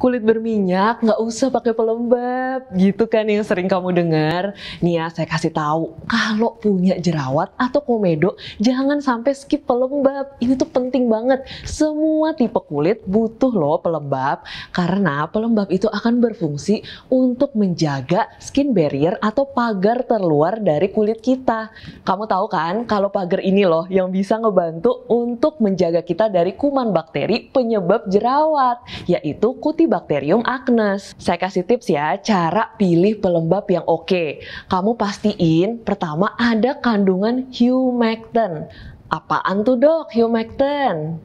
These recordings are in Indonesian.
kulit berminyak nggak usah pakai pelembab gitu kan yang sering kamu dengar nih ya saya kasih tahu kalau punya jerawat atau komedo jangan sampai skip pelembab ini tuh penting banget semua tipe kulit butuh loh pelembab karena pelembab itu akan berfungsi untuk menjaga skin barrier atau pagar terluar dari kulit kita kamu tahu kan kalau pagar ini loh yang bisa ngebantu untuk menjaga kita dari kuman bakteri penyebab jerawat yaitu kutip Bakterium acnes. Saya kasih tips ya, cara pilih pelembab yang oke. Kamu pastiin pertama ada kandungan humectant. Apaan tuh dok humectant?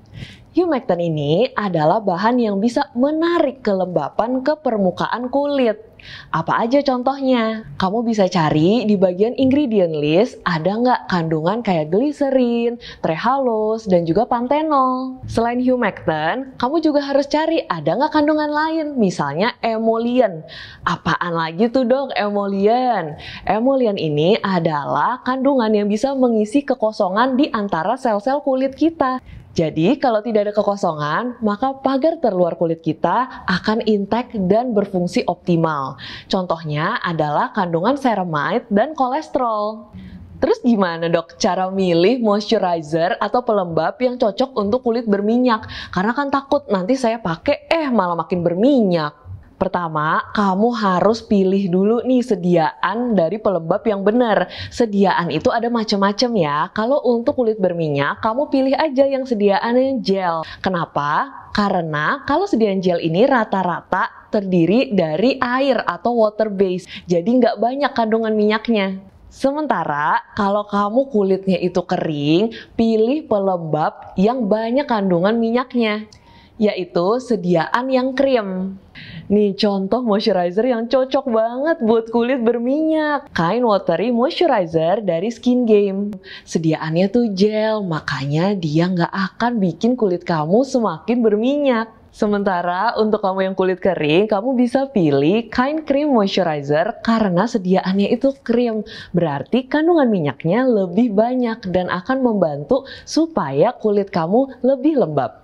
Humectant ini adalah bahan yang bisa menarik kelembapan ke permukaan kulit. Apa aja contohnya? Kamu bisa cari di bagian ingredient list ada nggak kandungan kayak gliserin, trehalose, dan juga pantenol. Selain humectant, kamu juga harus cari ada nggak kandungan lain, misalnya emolien. Apaan lagi tuh dok emolien? Emolien ini adalah kandungan yang bisa mengisi kekosongan di antara sel-sel kulit kita. Jadi, kalau tidak ada kekosongan, maka pagar terluar kulit kita akan intek dan berfungsi optimal. Contohnya adalah kandungan ceramide dan kolesterol. Terus gimana dok cara milih moisturizer atau pelembab yang cocok untuk kulit berminyak? Karena kan takut nanti saya pakai eh malah makin berminyak. Pertama, kamu harus pilih dulu nih sediaan dari pelembab yang benar. Sediaan itu ada macam-macam ya. Kalau untuk kulit berminyak, kamu pilih aja yang sediaannya gel. Kenapa? Karena kalau sediaan gel ini rata-rata terdiri dari air atau water base, jadi nggak banyak kandungan minyaknya. Sementara kalau kamu kulitnya itu kering, pilih pelembab yang banyak kandungan minyaknya, yaitu sediaan yang krim. Nih contoh moisturizer yang cocok banget buat kulit berminyak. Kain Watery Moisturizer dari Skin Game. Sediaannya tuh gel, makanya dia nggak akan bikin kulit kamu semakin berminyak. Sementara untuk kamu yang kulit kering, kamu bisa pilih kain cream moisturizer karena sediaannya itu krim. Berarti kandungan minyaknya lebih banyak dan akan membantu supaya kulit kamu lebih lembab.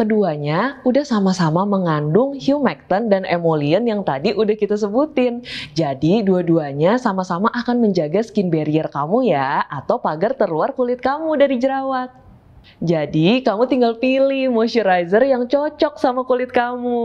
Keduanya udah sama-sama mengandung humectant dan emollient yang tadi udah kita sebutin. Jadi dua-duanya sama-sama akan menjaga skin barrier kamu ya atau pagar terluar kulit kamu dari jerawat. Jadi, kamu tinggal pilih moisturizer yang cocok sama kulit kamu.